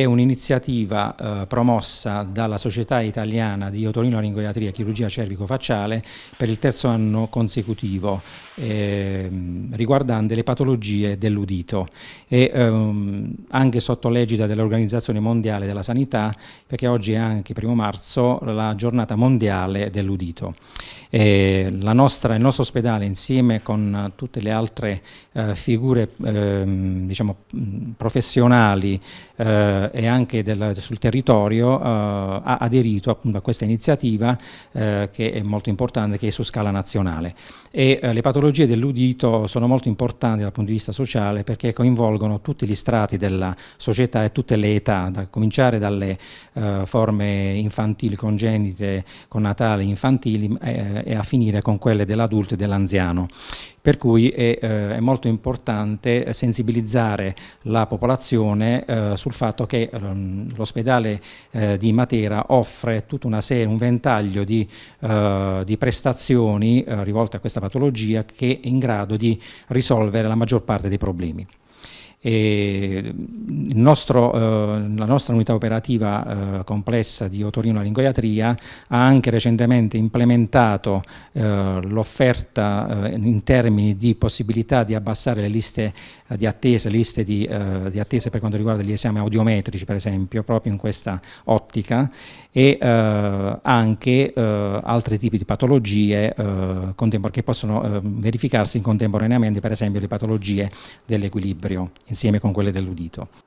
è un'iniziativa eh, promossa dalla Società Italiana di Otorinolaringoiatria e Chirurgia Cervico-Facciale per il terzo anno consecutivo eh, riguardante le patologie dell'udito e ehm, anche sotto l'egida dell'Organizzazione Mondiale della Sanità perché oggi è anche primo marzo la giornata mondiale dell'udito. Eh, il nostro ospedale insieme con tutte le altre eh, figure ehm, diciamo, professionali eh, eh, e anche del, sul territorio eh, ha aderito appunto a questa iniziativa eh, che è molto importante, che è su scala nazionale. E, eh, le patologie dell'udito sono molto importanti dal punto di vista sociale perché coinvolgono tutti gli strati della società e tutte le età, da cominciare dalle eh, forme infantili, congenite, connatali, infantili eh, e a finire con quelle dell'adulto e dell'anziano per cui è, eh, è, molto importante sensibilizzare la popolazione eh, sul fatto che eh, l'ospedale eh, di Matera offre tutta una serie, un ventaglio di, eh, di prestazioni rivolte a questa patologia che è in grado di risolvere la maggior parte dei problemi. Nostro, eh, la nostra unità operativa eh, complessa di otorino Lingoiatria ha anche recentemente implementato eh, l'offerta eh, in termini di possibilità di abbassare le liste eh, di attese, liste di, eh, di attesa per quanto riguarda gli esami audiometrici per esempio, proprio in questa ottica e anche altri tipi di patologie che possono verificarsi contemporaneamente per esempio le patologie dell'equilibrio insieme con quelle dell'udito.